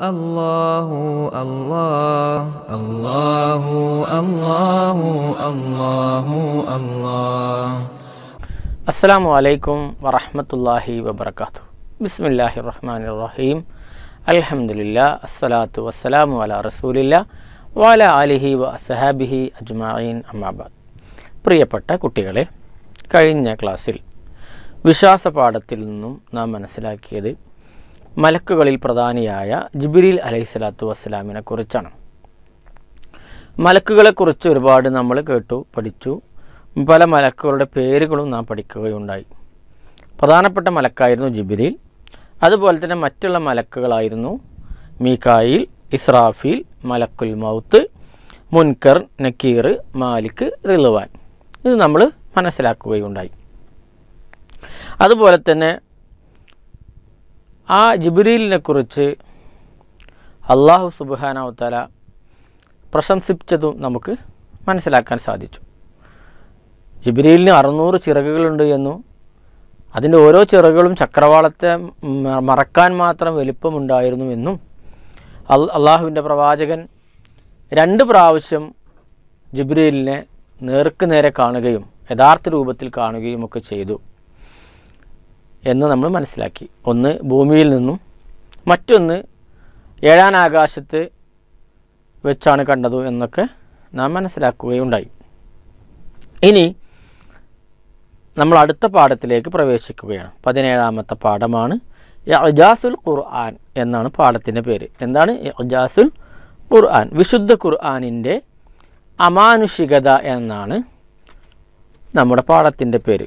الله الله الله الله الله الله السلام عليكم ورحمة الله وبركاته بسم الله الرحمن الرحيم الحمد لله الصلاة والسلام على رسول الله വാല അലിഹി വ അസഹാബിഹി അജ്മായിൻ അമ്മാബാദ് പ്രിയപ്പെട്ട കുട്ടികളെ കഴിഞ്ഞ ക്ലാസ്സിൽ വിശ്വാസപാഠത്തിൽ നിന്നും നാം മനസ്സിലാക്കിയത് മലക്കുകളിൽ പ്രധാനിയായ ജിബിരിൽ അലൈഹി സ്വലാത്തു വസ്സലാമിനെ കുറിച്ചാണ് മലക്കുകളെക്കുറിച്ച് ഒരുപാട് നമ്മൾ കേട്ടു പഠിച്ചു പല മലക്കുകളുടെ പേരുകളും നാം പഠിക്കുകയുണ്ടായി പ്രധാനപ്പെട്ട മലക്കായിരുന്നു ജിബിരിൽ അതുപോലെ തന്നെ മറ്റുള്ള മലക്കുകളായിരുന്നു മീക്കായിൽ ഇസ്രാഫീൽ മലക്കുൽ മൗത്ത് മുൻകർ നക്കീർ മാലിക് റിലുവാൻ ഇത് നമ്മൾ മനസ്സിലാക്കുകയുണ്ടായി അതുപോലെ തന്നെ ആ ജിബ്രീലിനെ കുറിച്ച് അള്ളാഹു സുബാനാവുത്താല പ്രശംസിച്ചതും നമുക്ക് മനസ്സിലാക്കാൻ സാധിച്ചു ജിബ്രീലിന് അറുന്നൂറ് ചിറകുകളുണ്ട് എന്നും അതിൻ്റെ ഓരോ ചിറകുകളും ചക്രവാളത്തെ മറക്കാൻ മാത്രം വലിപ്പമുണ്ടായിരുന്നു എന്നും അള്ളാഹുവിൻ്റെ പ്രവാചകൻ രണ്ട് പ്രാവശ്യം ജിബ്രീലിനെ നേർക്കുനേരെ കാണുകയും യഥാർത്ഥ രൂപത്തിൽ കാണുകയും ഒക്കെ ചെയ്തു എന്ന് നമ്മൾ മനസ്സിലാക്കി ഒന്ന് ഭൂമിയിൽ നിന്നും മറ്റൊന്ന് ഏഴാനാകാശത്ത് വെച്ചാണ് കണ്ടത് എന്നൊക്കെ നാം മനസ്സിലാക്കുകയുണ്ടായി ഇനി നമ്മൾ അടുത്ത പാഠത്തിലേക്ക് പ്രവേശിക്കുകയാണ് പതിനേഴാമത്തെ പാഠമാണ് അജാസുൽ ഖുർആൻ എന്നാണ് പാഠത്തിൻ്റെ പേര് എന്താണ് അജാസുൽ ഖുർആൻ വിശുദ്ധ ഖുർആാനിൻ്റെ അമാനുഷികത എന്നാണ് നമ്മുടെ പാഠത്തിൻ്റെ പേര്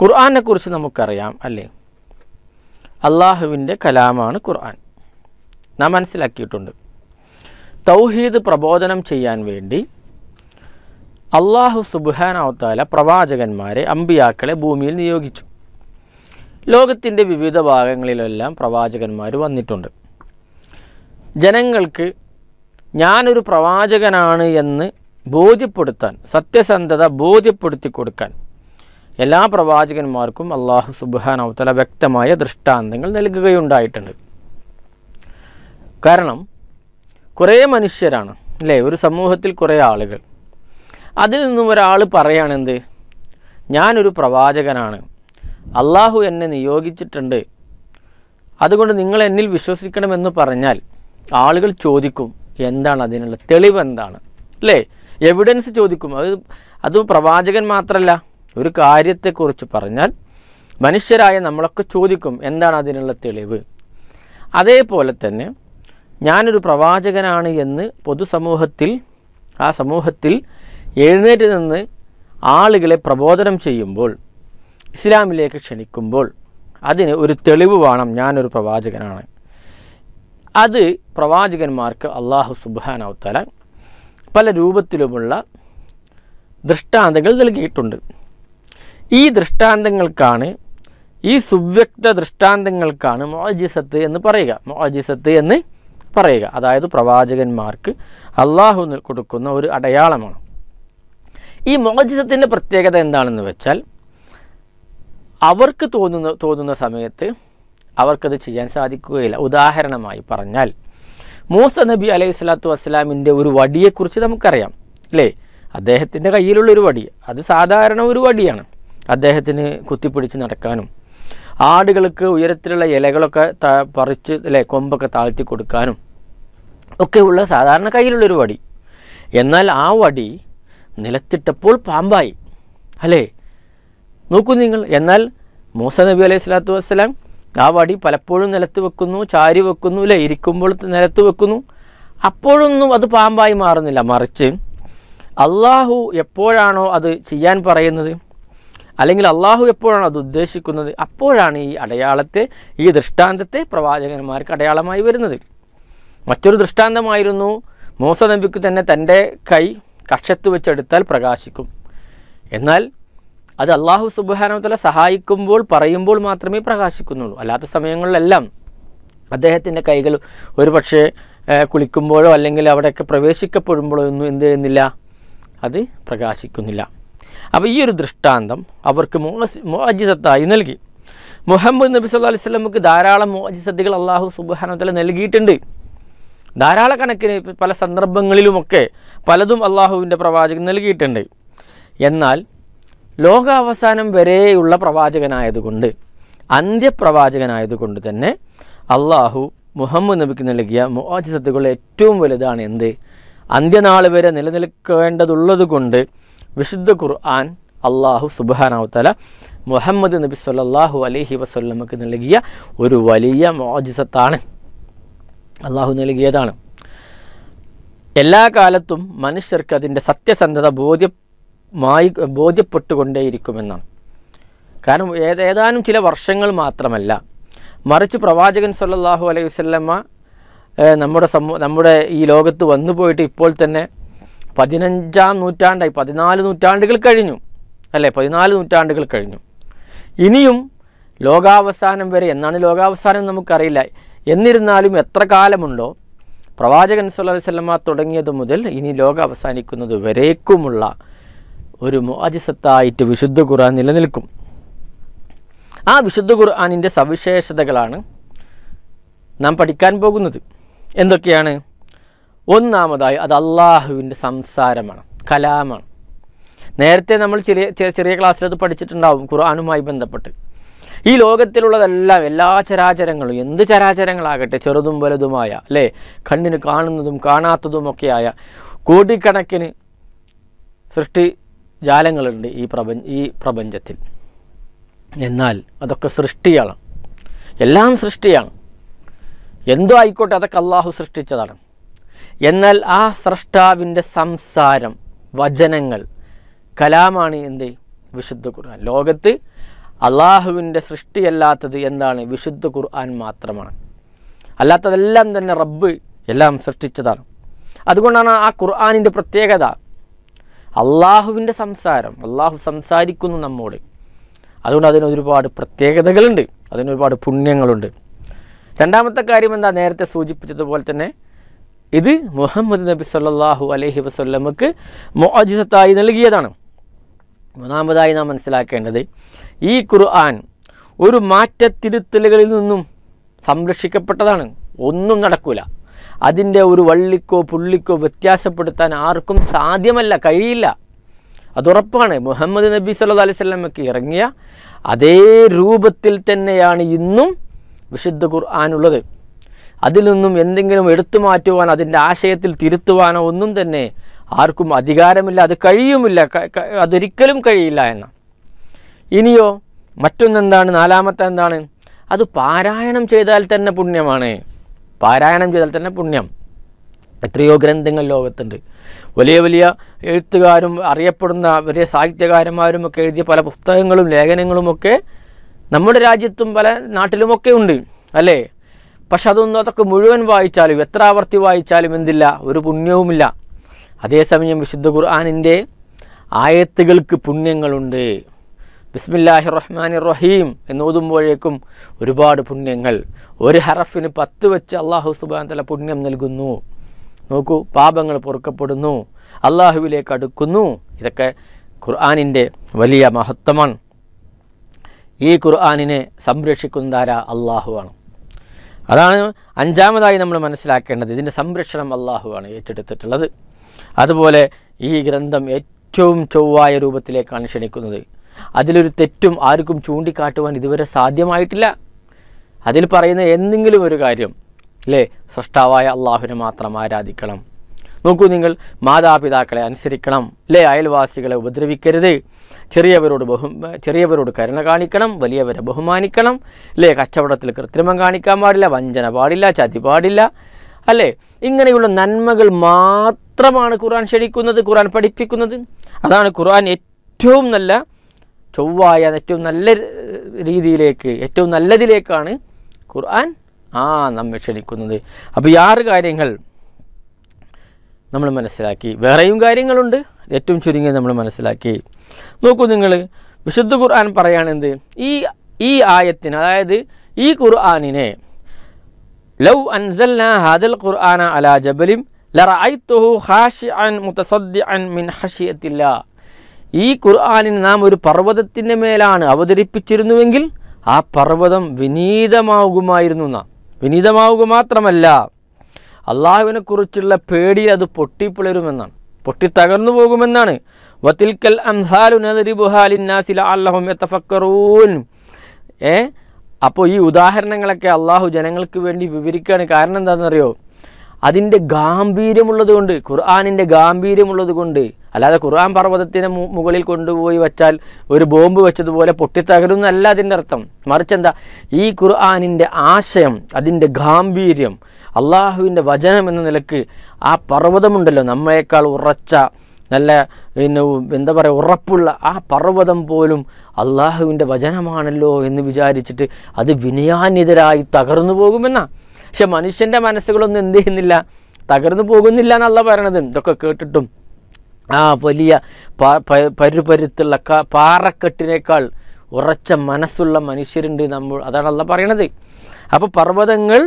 കുറിച്ച് നമുക്കറിയാം അല്ലേ അള്ളാഹുവിൻ്റെ കലാമാണ് ഖുർആൻ നാം മനസ്സിലാക്കിയിട്ടുണ്ട് തൗഹീദ് പ്രബോധനം ചെയ്യാൻ വേണ്ടി അള്ളാഹു സുബുഹാനാവത്താല പ്രവാചകന്മാരെ അമ്പിയാക്കളെ ഭൂമിയിൽ നിയോഗിച്ചു ലോകത്തിൻ്റെ വിവിധ ഭാഗങ്ങളിലെല്ലാം പ്രവാചകന്മാർ വന്നിട്ടുണ്ട് ജനങ്ങൾക്ക് ഞാനൊരു പ്രവാചകനാണ് എന്ന് ബോധ്യപ്പെടുത്താൻ സത്യസന്ധത ബോധ്യപ്പെടുത്തി കൊടുക്കാൻ എല്ലാ പ്രവാചകന്മാർക്കും അള്ളാഹു സുബാനവത്തല വ്യക്തമായ ദൃഷ്ടാന്തങ്ങൾ നൽകുകയുണ്ടായിട്ടുണ്ട് കാരണം കുറേ മനുഷ്യരാണ് അല്ലേ ഒരു സമൂഹത്തിൽ കുറേ ആളുകൾ അതിൽ നിന്നും ഒരാൾ പറയുകയാണെന്ത് ഞാനൊരു പ്രവാചകനാണ് അള്ളാഹു എന്നെ നിയോഗിച്ചിട്ടുണ്ട് അതുകൊണ്ട് നിങ്ങൾ എന്നിൽ വിശ്വസിക്കണമെന്ന് പറഞ്ഞാൽ ആളുകൾ ചോദിക്കും എന്താണ് അതിനുള്ള തെളിവ് എന്താണ് അല്ലേ എവിഡൻസ് ചോദിക്കും അത് അത് പ്രവാചകൻ മാത്രമല്ല ഒരു കാര്യത്തെക്കുറിച്ച് പറഞ്ഞാൽ മനുഷ്യരായ നമ്മളൊക്കെ ചോദിക്കും എന്താണ് അതിനുള്ള തെളിവ് അതേപോലെ തന്നെ ഞാനൊരു പ്രവാചകനാണ് എന്ന് പൊതുസമൂഹത്തിൽ ആ സമൂഹത്തിൽ എഴുന്നേറ്റ് നിന്ന് ആളുകളെ പ്രബോധനം ചെയ്യുമ്പോൾ ഇസ്ലാമിലേക്ക് ക്ഷണിക്കുമ്പോൾ അതിന് ഒരു തെളിവ് വേണം ഞാനൊരു പ്രവാചകനാണ് അത് പ്രവാചകന്മാർക്ക് അള്ളാഹു സുബാനാവുത്തല പല രൂപത്തിലുമുള്ള ദൃഷ്ടാന്തങ്ങൾ നൽകിയിട്ടുണ്ട് ഈ ദൃഷ്ടാന്തങ്ങൾക്കാണ് ഈ സുവ്യക്ത ദൃഷ്ടാന്തങ്ങൾക്കാണ് മോജിസത്ത് എന്ന് പറയുക മോജിസത്ത് എന്ന് പറയുക അതായത് പ്രവാചകന്മാർക്ക് അള്ളാഹു കൊടുക്കുന്ന ഒരു അടയാളമാണ് ഈ മോജിസത്തിൻ്റെ പ്രത്യേകത എന്താണെന്ന് വെച്ചാൽ അവർക്ക് തോന്നുന്ന തോന്നുന്ന സമയത്ത് അവർക്കത് ചെയ്യാൻ സാധിക്കുകയില്ല ഉദാഹരണമായി പറഞ്ഞാൽ മൂസ നബി അലൈഹി സ്വലാത്തു വസ്സലാമിൻ്റെ ഒരു വടിയെക്കുറിച്ച് നമുക്കറിയാം അല്ലേ അദ്ദേഹത്തിൻ്റെ കയ്യിലുള്ള ഒരു വടി അത് സാധാരണ ഒരു വടിയാണ് അദ്ദേഹത്തിന് കുത്തിപ്പിടിച്ച് നടക്കാനും ആടുകൾക്ക് ഉയരത്തിലുള്ള ഇലകളൊക്കെ ത പറിച്ച് അല്ലെ കൊമ്പൊക്കെ താഴ്ത്തി കൊടുക്കാനും ഒക്കെയുള്ള സാധാരണ കയ്യിലുള്ളൊരു വടി എന്നാൽ ആ വടി നിലത്തിട്ടപ്പോൾ പാമ്പായി അല്ലേ നോക്കൂ നിങ്ങൾ എന്നാൽ മൂസ നബി അലൈഹി സ്വലാത്തു വസ്സലാം ആ വടി പലപ്പോഴും നിലത്ത് വെക്കുന്നു ചാരി വെക്കുന്നു അല്ലേ ഇരിക്കുമ്പോൾ നിലത്ത് വെക്കുന്നു അപ്പോഴൊന്നും അത് പാമ്പായി മാറുന്നില്ല മറിച്ച് അള്ളാഹു എപ്പോഴാണോ അത് ചെയ്യാൻ പറയുന്നത് അല്ലെങ്കിൽ അള്ളാഹു എപ്പോഴാണ് അത് ഉദ്ദേശിക്കുന്നത് അപ്പോഴാണ് ഈ അടയാളത്തെ ഈ ദൃഷ്ടാന്തത്തെ പ്രവാചകന്മാർക്ക് അടയാളമായി വരുന്നത് മറ്റൊരു ദൃഷ്ടാന്തമായിരുന്നു മൂസ നബിക്ക് തന്നെ തൻ്റെ കൈ കക്ഷത്ത് വെച്ചെടുത്താൽ പ്രകാശിക്കും എന്നാൽ അത് അള്ളാഹു സുബാനവത്തല സഹായിക്കുമ്പോൾ പറയുമ്പോൾ മാത്രമേ പ്രകാശിക്കുന്നുള്ളൂ അല്ലാത്ത സമയങ്ങളിലെല്ലാം അദ്ദേഹത്തിൻ്റെ കൈകൾ ഒരു പക്ഷേ കുളിക്കുമ്പോഴോ അല്ലെങ്കിൽ അവിടെയൊക്കെ പ്രവേശിക്കപ്പെടുമ്പോഴോ ഒന്നും എന്ത് ചെയ്യുന്നില്ല അത് പ്രകാശിക്കുന്നില്ല അപ്പോൾ ഈ ഒരു ദൃഷ്ടാന്തം അവർക്ക് മോജിസത്തായി നൽകി മുഹമ്മദ് നബി സല്ലാ അലൈഹി സ്വലമുക്ക് ധാരാളം മോജിസത്തുകൾ അള്ളാഹു സുബാനോത്തല നൽകിയിട്ടുണ്ട് കണക്കിന് പല സന്ദർഭങ്ങളിലുമൊക്കെ പലതും അള്ളാഹുവിൻ്റെ പ്രവാചകൻ നൽകിയിട്ടുണ്ട് എന്നാൽ ലോകാവസാനം വരെയുള്ള പ്രവാചകനായതുകൊണ്ട് അന്ത്യപ്രവാചകനായതുകൊണ്ട് തന്നെ അള്ളാഹു മുഹമ്മദ് നബിക്ക് നൽകിയ മോജിസത്തുകൾ ഏറ്റവും വലുതാണ് എന്ത് അന്ത്യനാൾ വരെ നിലനിൽക്കേണ്ടതുള്ളത് കൊണ്ട് വിശുദ്ധ ഖുർആൻ അള്ളാഹു സുബാനാവുത്തല മുഹമ്മദ് നബി സല്ലാഹു അലഹി വസ്ല്ലമക്ക് നൽകിയ ഒരു വലിയ മോജിസത്താണ് അള്ളാഹു നൽകിയതാണ് എല്ലാ കാലത്തും മനുഷ്യർക്ക് അതിൻ്റെ സത്യസന്ധത ബോധ്യമായി ബോധ്യപ്പെട്ടുകൊണ്ടേയിരിക്കുമെന്നാണ് കാരണം ഏത് ഏതാനും ചില വർഷങ്ങൾ മാത്രമല്ല മറിച്ച് പ്രവാചകൻ സല്ലാഹു അലൈഹി വസ്ല്ലമ്മ നമ്മുടെ സമൂ നമ്മുടെ ഈ ലോകത്ത് വന്നു പോയിട്ട് ഇപ്പോൾ തന്നെ പതിനഞ്ചാം നൂറ്റാണ്ടായി പതിനാല് നൂറ്റാണ്ടുകൾ കഴിഞ്ഞു അല്ലേ പതിനാല് നൂറ്റാണ്ടുകൾ കഴിഞ്ഞു ഇനിയും ലോകാവസാനം വരെ എന്നാണ് ലോകാവസാനം നമുക്കറിയില്ല എന്നിരുന്നാലും എത്ര കാലമുണ്ടോ പ്രവാചകൻ സല്ലല്ലാഹു അലൈഹി തുടങ്ങിയത് മുതൽ ഇനി ലോകം അവസാനിക്കുന്നത് വരേക്കുമുള്ള ഒരു മോജിസത്തായിട്ട് വിശുദ്ധ ഖുർആൻ നിലനിൽക്കും ആ വിശുദ്ധ ഖുർആാനിൻ്റെ സവിശേഷതകളാണ് നാം പഠിക്കാൻ പോകുന്നത് എന്തൊക്കെയാണ് ഒന്നാമതായി അത് അള്ളാഹുവിൻ്റെ സംസാരമാണ് കലാമാണ് നേരത്തെ നമ്മൾ ചെറിയ ചെറിയ ക്ലാസ്സിൽ അത് പഠിച്ചിട്ടുണ്ടാവും ഖുർആാനുമായി ബന്ധപ്പെട്ട് ഈ ലോകത്തിലുള്ളതെല്ലാം എല്ലാ ചരാചരങ്ങളും എന്ത് ചരാചരങ്ങളാകട്ടെ ചെറുതും വലുതുമായ അല്ലേ കണ്ണിന് കാണുന്നതും കാണാത്തതുമൊക്കെയായ കോടിക്കണക്കിന് സൃഷ്ടി ജാലങ്ങളുണ്ട് ഈ പ്രപഞ്ച ഈ പ്രപഞ്ചത്തിൽ എന്നാൽ അതൊക്കെ സൃഷ്ടിയാണ് എല്ലാം സൃഷ്ടിയാണ് എന്തോ ആയിക്കോട്ടെ അതൊക്കെ അള്ളാഹു സൃഷ്ടിച്ചതാണ് എന്നാൽ ആ സ്രഷ്ടാവിൻ്റെ സംസാരം വചനങ്ങൾ കലാമാണ് എന്ത് വിശുദ്ധ ഖുർആൻ ലോകത്ത് അള്ളാഹുവിൻ്റെ സൃഷ്ടിയല്ലാത്തത് എന്താണ് വിശുദ്ധ ഖുർആൻ മാത്രമാണ് അല്ലാത്തതെല്ലാം തന്നെ റബ്ബ് എല്ലാം സൃഷ്ടിച്ചതാണ് അതുകൊണ്ടാണ് ആ ഖുർആാനിൻ്റെ പ്രത്യേകത അള്ളാഹുവിൻ്റെ സംസാരം അള്ളാഹു സംസാരിക്കുന്നു നമ്മോട് അതുകൊണ്ട് അതിന് ഒരുപാട് പ്രത്യേകതകളുണ്ട് അതിന് ഒരുപാട് പുണ്യങ്ങളുണ്ട് രണ്ടാമത്തെ കാര്യം എന്താ നേരത്തെ സൂചിപ്പിച്ചതുപോലെ തന്നെ ഇത് മുഹമ്മദ് നബി സല്ലാഹു അലഹി വസ്ല്ലമക്ക് മോജിസത്തായി നൽകിയതാണ് മൂന്നാമതായി നാം മനസ്സിലാക്കേണ്ടത് ഈ ഖുർആൻ ഒരു മാറ്റത്തിരുത്തലുകളിൽ നിന്നും സംരക്ഷിക്കപ്പെട്ടതാണ് ഒന്നും നടക്കൂല അതിൻ്റെ ഒരു വള്ളിക്കോ പുള്ളിക്കോ വ്യത്യാസപ്പെടുത്താൻ ആർക്കും സാധ്യമല്ല കഴിയില്ല അതുറപ്പാണ് മുഹമ്മദ് നബി സല്ലു അലൈഹി സ്വലമക്ക് ഇറങ്ങിയ അതേ രൂപത്തിൽ തന്നെയാണ് ഇന്നും വിശുദ്ധ ഖുർആാനുള്ളത് അതിൽ നിന്നും എന്തെങ്കിലും എടുത്തു മാറ്റുവാനോ അതിൻ്റെ ആശയത്തിൽ തിരുത്തുവാനോ ഒന്നും തന്നെ ആർക്കും അധികാരമില്ല അത് കഴിയുമില്ല അതൊരിക്കലും കഴിയില്ല എന്ന ഇനിയോ മറ്റൊന്നെന്താണ് നാലാമത്തെ എന്താണ് അത് പാരായണം ചെയ്താൽ തന്നെ പുണ്യമാണ് പാരായണം ചെയ്താൽ തന്നെ പുണ്യം എത്രയോ ഗ്രന്ഥങ്ങൾ ലോകത്തുണ്ട് വലിയ വലിയ എഴുത്തുകാരും അറിയപ്പെടുന്ന വലിയ സാഹിത്യകാരന്മാരും ഒക്കെ എഴുതിയ പല പുസ്തകങ്ങളും ലേഖനങ്ങളുമൊക്കെ നമ്മുടെ രാജ്യത്തും പല നാട്ടിലുമൊക്കെ ഉണ്ട് അല്ലേ പക്ഷെ അതൊന്നും അതൊക്കെ മുഴുവൻ വായിച്ചാലും എത്ര ആവർത്തി വായിച്ചാലും എന്തില്ല ഒരു പുണ്യവുമില്ല അതേസമയം വിശുദ്ധ ഖുർആാനിൻ്റെ ആയത്തുകൾക്ക് പുണ്യങ്ങളുണ്ട് ബിസ്മില്ലാഹി റഹ്മാൻ റഹീം എന്നോതുമ്പോഴേക്കും ഒരുപാട് പുണ്യങ്ങൾ ഒരു ഹറഫിന് പത്ത് വെച്ച് അള്ളാഹു സുബാൻ തല പുണ്യം നൽകുന്നു നോക്കൂ പാപങ്ങൾ പൊറുക്കപ്പെടുന്നു അള്ളാഹുവിലേക്ക് അടുക്കുന്നു ഇതൊക്കെ ഖുർആാനിൻ്റെ വലിയ മഹത്വമാണ് ഈ ഖുർആാനിനെ സംരക്ഷിക്കുന്നതാര അള്ളാഹുവാണ് അതാണ് അഞ്ചാമതായി നമ്മൾ മനസ്സിലാക്കേണ്ടത് ഇതിൻ്റെ സംരക്ഷണം അള്ളാഹുവാണ് ഏറ്റെടുത്തിട്ടുള്ളത് അതുപോലെ ഈ ഗ്രന്ഥം ഏറ്റവും ചൊവ്വായ രൂപത്തിലേക്കാണ് ക്ഷണിക്കുന്നത് അതിലൊരു തെറ്റും ആർക്കും ചൂണ്ടിക്കാട്ടുവാൻ ഇതുവരെ സാധ്യമായിട്ടില്ല അതിൽ പറയുന്ന എന്തെങ്കിലും ഒരു കാര്യം അല്ലേ സൃഷ്ടാവായ അള്ളാഹുവിനെ മാത്രം ആരാധിക്കണം നോക്കൂ നിങ്ങൾ മാതാപിതാക്കളെ അനുസരിക്കണം അല്ലേ അയൽവാസികളെ ഉപദ്രവിക്കരുത് ചെറിയവരോട് ബഹു ചെറിയവരോട് കരുണ കാണിക്കണം വലിയവരെ ബഹുമാനിക്കണം അല്ലേ കച്ചവടത്തിൽ കൃത്രിമം കാണിക്കാൻ പാടില്ല വഞ്ചന പാടില്ല ചതി പാടില്ല അല്ലേ ഇങ്ങനെയുള്ള നന്മകൾ മാത്രമാണ് ഖുർആൻ ക്ഷണിക്കുന്നത് ഖുർആൻ പഠിപ്പിക്കുന്നത് അതാണ് ഖുർആൻ ഏറ്റവും നല്ല ചൊവ്വായ ഏറ്റവും നല്ല രീതിയിലേക്ക് ഏറ്റവും നല്ലതിലേക്കാണ് ഖുർആൻ ആ നമ്മെ ക്ഷണിക്കുന്നത് അപ്പോൾ ഈ ആറ് കാര്യങ്ങൾ നമ്മൾ മനസ്സിലാക്കി വേറെയും കാര്യങ്ങളുണ്ട് ഏറ്റവും ചുരുങ്ങിയ നമ്മൾ മനസ്സിലാക്കി നോക്കൂ നിങ്ങൾ വിശുദ്ധ ഖുർആൻ പറയുകയാണെന്ത് ഈ ഈ ആയത്തിന് അതായത് ഈ ഖുർആാനിനെ ലൗ അൻസൽ ഹാദൽ ഖുർആന അലാ ജബലിം ലറഅയ്തുഹു ഖാശിഅൻ മുതസദ്ദിഅൻ മിൻ ഹശിയത്തില്ല ഈ ഖുർആാനിന് നാം ഒരു പർവ്വതത്തിൻ്റെ മേലാണ് അവതരിപ്പിച്ചിരുന്നുവെങ്കിൽ ആ പർവ്വതം വിനീതമാകുമായിരുന്നു നാം വിനീതമാവുക മാത്രമല്ല കുറിച്ചുള്ള പേടി അത് പൊട്ടിപ്പിളരുമെന്നാണ് പൊട്ടി തകർന്നു പോകുമെന്നാണ് വത്തിൽക്കൽ അംഹാലുനാസിലൂൻ ഏ അപ്പോൾ ഈ ഉദാഹരണങ്ങളൊക്കെ അള്ളാഹു ജനങ്ങൾക്ക് വേണ്ടി വിവരിക്കുകയാണ് കാരണം എന്താണെന്നറിയോ അതിൻ്റെ ഗാംഭീര്യമുള്ളത് കൊണ്ട് ഖുർആാനിൻ്റെ ഗാംഭീര്യമുള്ളത് കൊണ്ട് അല്ലാതെ ഖുർആൻ പർവ്വതത്തിന് മുകളിൽ കൊണ്ടുപോയി വച്ചാൽ ഒരു ബോംബ് വെച്ചതുപോലെ പൊട്ടിത്തകരുന്നല്ല അതിൻ്റെ അർത്ഥം മറിച്ച് എന്താ ഈ ഖുർആാനിൻ്റെ ആശയം അതിൻ്റെ ഗാംഭീര്യം അള്ളാഹുവിൻ്റെ വചനം എന്ന നിലക്ക് ആ പർവ്വതമുണ്ടല്ലോ നമ്മളെക്കാൾ ഉറച്ച നല്ല പിന്നെ എന്താ പറയുക ഉറപ്പുള്ള ആ പർവ്വതം പോലും അള്ളാഹുവിൻ്റെ വചനമാണല്ലോ എന്ന് വിചാരിച്ചിട്ട് അത് വിനയാന്യതരായി തകർന്നു പോകുമെന്നാ പക്ഷെ മനുഷ്യൻ്റെ മനസ്സുകളൊന്നും എന്ത് ചെയ്യുന്നില്ല തകർന്നു പോകുന്നില്ല എന്നല്ല പറയണത് ഇതൊക്കെ കേട്ടിട്ടും ആ വലിയ പരുപരുത്തുള്ള പാറക്കെട്ടിനേക്കാൾ ഉറച്ച മനസ്സുള്ള മനുഷ്യരുണ്ട് നമ്മൾ അതാണ് അല്ല പറയണത് അപ്പോൾ പർവ്വതങ്ങൾ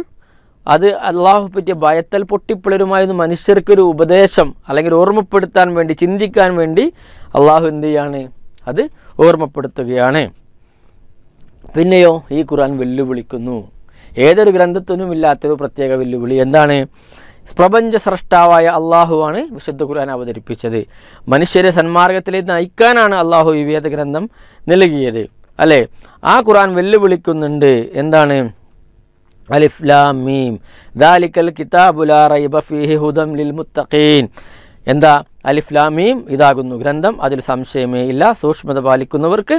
അത് അള്ളാഹു പറ്റിയ ഭയത്തൽ പൊട്ടിപ്പിളരുമായിരുന്നു മനുഷ്യർക്കൊരു ഉപദേശം അല്ലെങ്കിൽ ഓർമ്മപ്പെടുത്താൻ വേണ്ടി ചിന്തിക്കാൻ വേണ്ടി അള്ളാഹു എന്ത് ചെയ്യാണ് അത് ഓർമ്മപ്പെടുത്തുകയാണ് പിന്നെയോ ഈ ഖുർആൻ വെല്ലുവിളിക്കുന്നു ഏതൊരു ഗ്രന്ഥത്തിനും ഇല്ലാത്തൊരു പ്രത്യേക വെല്ലുവിളി എന്താണ് പ്രപഞ്ച സൃഷ്ടാവായ അള്ളാഹുവാണ് വിശുദ്ധ ഖുർആൻ അവതരിപ്പിച്ചത് മനുഷ്യരെ സന്മാർഗത്തിലേക്ക് നയിക്കാനാണ് അള്ളാഹു ഈ വേദഗ്രന്ഥം നൽകിയത് അല്ലേ ആ ഖുർആൻ വെല്ലുവിളിക്കുന്നുണ്ട് എന്താണ് അലിഫ് ലാം മീം ദാലിക്കൽ കിതാബുലാ റൈബ ഫീഹി മുത്തഖീൻ എന്താ അലിഫ് ലാം മീം ഇതാകുന്നു ഗ്രന്ഥം അതിൽ സംശയമേ ഇല്ല സൂക്ഷ്മത പാലിക്കുന്നവർക്ക്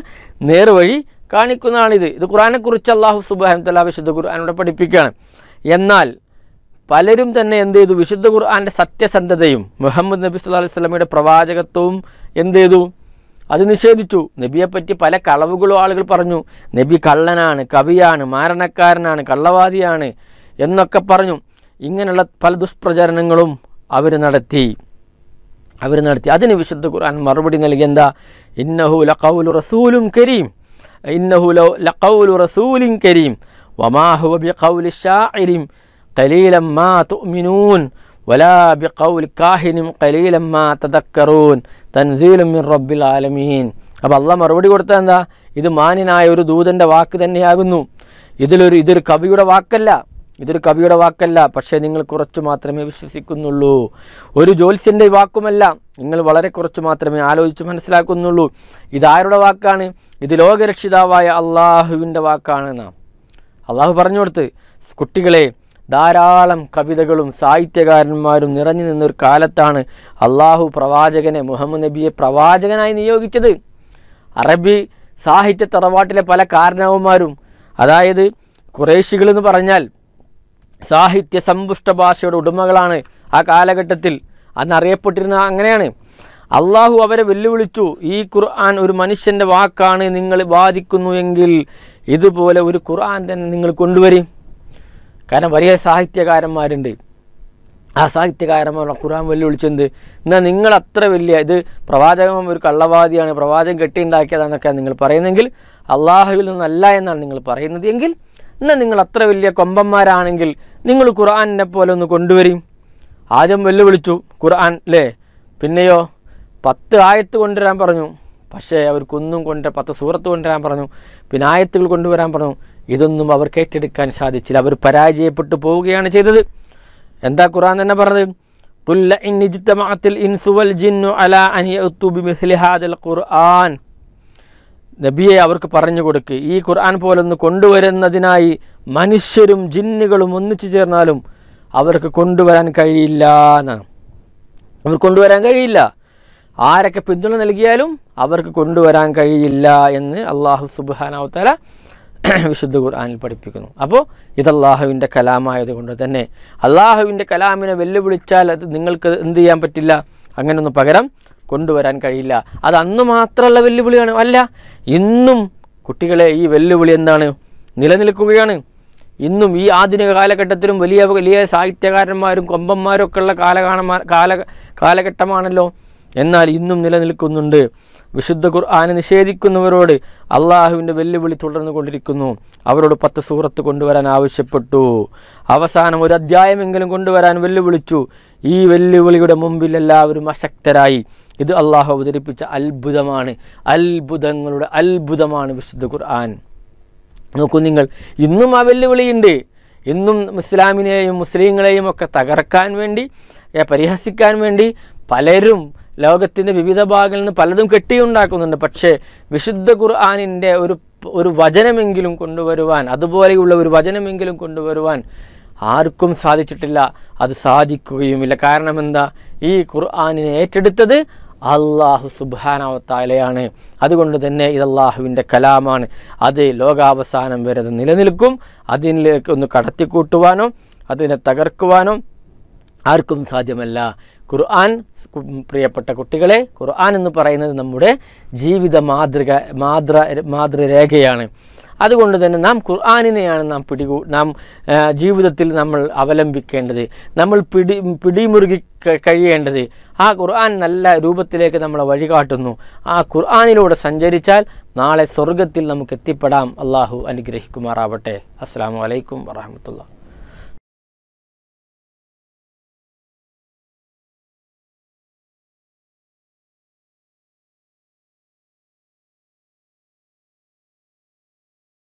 നേർവഴി കാണിക്കുന്നതാണിത് ഇത് ഖുർആനെക്കുറിച്ച് അള്ളാഹു സുബാൻ തല വിശുദ്ധ ഖുർആാനോടെ പഠിപ്പിക്കുകയാണ് എന്നാൽ പലരും തന്നെ എന്ത് ചെയ്തു വിശുദ്ധ ഖുർആാൻ്റെ സത്യസന്ധതയും മുഹമ്മദ് നബി സല്ലാ അലൈഹി സ്വലമിയുടെ പ്രവാചകത്വവും എന്ത് ചെയ്തു അത് നിഷേധിച്ചു നബിയെപ്പറ്റി പല കളവുകളും ആളുകൾ പറഞ്ഞു നബി കള്ളനാണ് കവിയാണ് മാരണക്കാരനാണ് കള്ളവാദിയാണ് എന്നൊക്കെ പറഞ്ഞു ഇങ്ങനെയുള്ള പല ദുഷ്പ്രചരണങ്ങളും അവർ നടത്തി അവർ നടത്തി അതിന് വിശുദ്ധ ഖുർആൻ മറുപടി നൽകി എന്താ ഇന്നഹു ലഖൗലു റസൂലും കരീം ഇന്നഹു ലഖൗലു റസൂലിൻ കരീം വമാഹു ബി ഖൗലി ഷാഇരിം കലീലമ്മാ തുമിനൂൻ വലാ ബിഖൗൽ കാഹിനും കലീലമ്മാ തതക്കറൂൻ തൻസീലും മിൻ റബ്ബിൽ ആലമീൻ അപ്പോൾ അള്ള മറുപടി കൊടുത്ത എന്താ ഇത് മാന്യനായ ഒരു ദൂതൻ്റെ വാക്ക് തന്നെയാകുന്നു ഇതിലൊരു ഇതൊരു കവിയുടെ വാക്കല്ല ഇതൊരു കവിയുടെ വാക്കല്ല പക്ഷേ നിങ്ങൾ കുറച്ചു മാത്രമേ വിശ്വസിക്കുന്നുള്ളൂ ഒരു ജ്യോത്സ്യൻ്റെ വാക്കുമല്ല നിങ്ങൾ വളരെ കുറച്ച് മാത്രമേ ആലോചിച്ച് മനസ്സിലാക്കുന്നുള്ളൂ ഇതാരുടെ വാക്കാണ് ഇത് ലോകരക്ഷിതാവായ അള്ളാഹുവിൻ്റെ വാക്കാണ് നാം അള്ളാഹു പറഞ്ഞു കൊടുത്ത് കുട്ടികളെ ധാരാളം കവിതകളും സാഹിത്യകാരന്മാരും നിറഞ്ഞു നിന്നൊരു കാലത്താണ് അള്ളാഹു പ്രവാചകനെ മുഹമ്മദ് നബിയെ പ്രവാചകനായി നിയോഗിച്ചത് അറബി സാഹിത്യ തറവാട്ടിലെ പല കാരണവന്മാരും അതായത് കുറേശികൾ എന്ന് പറഞ്ഞാൽ സാഹിത്യ സമ്പുഷ്ട ഭാഷയുടെ ഉടമകളാണ് ആ കാലഘട്ടത്തിൽ അന്ന് അറിയപ്പെട്ടിരുന്ന അങ്ങനെയാണ് അള്ളാഹു അവരെ വെല്ലുവിളിച്ചു ഈ ഖുർആൻ ഒരു മനുഷ്യൻ്റെ വാക്കാണ് നിങ്ങൾ ബാധിക്കുന്നു എങ്കിൽ ഇതുപോലെ ഒരു ഖുർആൻ തന്നെ നിങ്ങൾ കൊണ്ടുവരും കാരണം വലിയ സാഹിത്യകാരന്മാരുണ്ട് ആ സാഹിത്യകാരന്മാർ ഖുർആൻ വെല്ലുവിളിച്ചെന്ത് എന്നാൽ നിങ്ങൾ അത്ര വലിയ ഇത് പ്രവാചകം ഒരു കള്ളവാദിയാണ് പ്രവാചകൻ കെട്ടിയുണ്ടാക്കിയതാണെന്നൊക്കെയാണ് നിങ്ങൾ പറയുന്നെങ്കിൽ അള്ളാഹുവിൽ നിന്നല്ല എന്നാണ് നിങ്ങൾ പറയുന്നത് എങ്കിൽ എന്നാൽ നിങ്ങൾ അത്ര വലിയ കൊമ്പന്മാരാണെങ്കിൽ നിങ്ങൾ ഖുർആാനിനെ പോലെ ഒന്ന് കൊണ്ടുവരും ആദ്യം വെല്ലുവിളിച്ചു ഖുർആൻ അല്ലേ പിന്നെയോ പത്ത് ആയത്ത് കൊണ്ടുവരാൻ പറഞ്ഞു പക്ഷേ അവർക്കൊന്നും കൊണ്ടുവരാൻ പത്ത് സൂറത്ത് കൊണ്ടുവരാൻ പറഞ്ഞു പിന്നെ ആയത്തുകൾ കൊണ്ടുവരാൻ പറഞ്ഞു ഇതൊന്നും അവർക്ക് ഏറ്റെടുക്കാൻ സാധിച്ചില്ല അവർ പരാജയപ്പെട്ടു പോവുകയാണ് ചെയ്തത് എന്താ ഖുറാൻ തന്നെ പറഞ്ഞത് قل إن നബിയെ അവർക്ക് പറഞ്ഞു കൊടുക്ക് ഈ ഖുർആൻ പോലൊന്ന് കൊണ്ടുവരുന്നതിനായി മനുഷ്യരും ജിന്നുകളും ഒന്നിച്ചു ചേർന്നാലും അവർക്ക് കൊണ്ടുവരാൻ കഴിയില്ല എന്നാണ് അവർ കൊണ്ടുവരാൻ കഴിയില്ല ആരൊക്കെ പിന്തുണ നൽകിയാലും അവർക്ക് കൊണ്ടുവരാൻ കഴിയില്ല എന്ന് അള്ളാഹു സുബാനാവത്തല വിശുദ്ധ ഖുർആാനിൽ പഠിപ്പിക്കുന്നു അപ്പോൾ ഇത് അള്ളാഹുവിൻ്റെ കലാമായതുകൊണ്ട് തന്നെ അള്ളാഹുവിൻ്റെ കലാമിനെ വെല്ലുവിളിച്ചാൽ അത് നിങ്ങൾക്ക് എന്ത് ചെയ്യാൻ പറ്റില്ല അങ്ങനെയൊന്നും പകരം കൊണ്ടുവരാൻ കഴിയില്ല അത് അന്ന് മാത്രമല്ല വെല്ലുവിളിയാണ് അല്ല ഇന്നും കുട്ടികളെ ഈ വെല്ലുവിളി എന്താണ് നിലനിൽക്കുകയാണ് ഇന്നും ഈ ആധുനിക കാലഘട്ടത്തിലും വലിയ വലിയ സാഹിത്യകാരന്മാരും കൊമ്പന്മാരും ഒക്കെയുള്ള ഉള്ള കാല കാലഘട്ടമാണല്ലോ എന്നാൽ ഇന്നും നിലനിൽക്കുന്നുണ്ട് വിശുദ്ധ ഖുർആാനെ നിഷേധിക്കുന്നവരോട് അള്ളാഹുവിൻ്റെ വെല്ലുവിളി തുടർന്നു കൊണ്ടിരിക്കുന്നു അവരോട് പത്ത് സൂറത്ത് കൊണ്ടുവരാൻ ആവശ്യപ്പെട്ടു അവസാനം ഒരു അധ്യായമെങ്കിലും കൊണ്ടുവരാൻ വെല്ലുവിളിച്ചു ഈ വെല്ലുവിളിയുടെ മുമ്പിൽ എല്ലാവരും അശക്തരായി ഇത് അള്ളാഹു അവതരിപ്പിച്ച അത്ഭുതമാണ് അത്ഭുതങ്ങളുടെ അത്ഭുതമാണ് വിശുദ്ധ ഖുർആൻ നോക്കൂ നിങ്ങൾ ഇന്നും ആ വെല്ലുവിളിയുണ്ട് ഇന്നും ഇസ്ലാമിനെയും മുസ്ലിങ്ങളെയും ഒക്കെ തകർക്കാൻ വേണ്ടി പരിഹസിക്കാൻ വേണ്ടി പലരും ലോകത്തിൻ്റെ വിവിധ ഭാഗങ്ങളിൽ നിന്ന് പലതും കെട്ടിയുണ്ടാക്കുന്നുണ്ട് പക്ഷേ വിശുദ്ധ ഖുർആാനിൻ്റെ ഒരു ഒരു വചനമെങ്കിലും കൊണ്ടുവരുവാൻ അതുപോലെയുള്ള ഒരു വചനമെങ്കിലും കൊണ്ടുവരുവാൻ ആർക്കും സാധിച്ചിട്ടില്ല അത് സാധിക്കുകയുമില്ല കാരണം എന്താ ഈ ഖുർആാനിനെ ഏറ്റെടുത്തത് അള്ളാഹു സുബാനാവത്താലയാണ് അതുകൊണ്ട് തന്നെ ഇത് അള്ളാഹുവിൻ്റെ കലാമാണ് അത് ലോകാവസാനം വരെ നിലനിൽക്കും അതിലേക്ക് ഒന്ന് കടത്തിക്കൂട്ടുവാനോ അതിനെ തകർക്കുവാനോ ആർക്കും സാധ്യമല്ല ഖുർആൻ പ്രിയപ്പെട്ട കുട്ടികളെ ഖുർആൻ എന്ന് പറയുന്നത് നമ്മുടെ ജീവിത മാതൃക മാതൃ മാതൃരേഖയാണ് അതുകൊണ്ട് തന്നെ നാം ഖുർആാനിനെയാണ് നാം പിടികൂ നാം ജീവിതത്തിൽ നമ്മൾ അവലംബിക്കേണ്ടത് നമ്മൾ പിടി പിടിമുറുകി കഴിയേണ്ടത് ആ ഖുർആൻ നല്ല രൂപത്തിലേക്ക് നമ്മളെ വഴികാട്ടുന്നു ആ ഖുർആാനിലൂടെ സഞ്ചരിച്ചാൽ നാളെ സ്വർഗത്തിൽ നമുക്ക് എത്തിപ്പെടാം അള്ളാഹു അനുഗ്രഹിക്കുമാറാവട്ടെ അസ്സാം വലൈക്കും വാഹമത്തുള്ള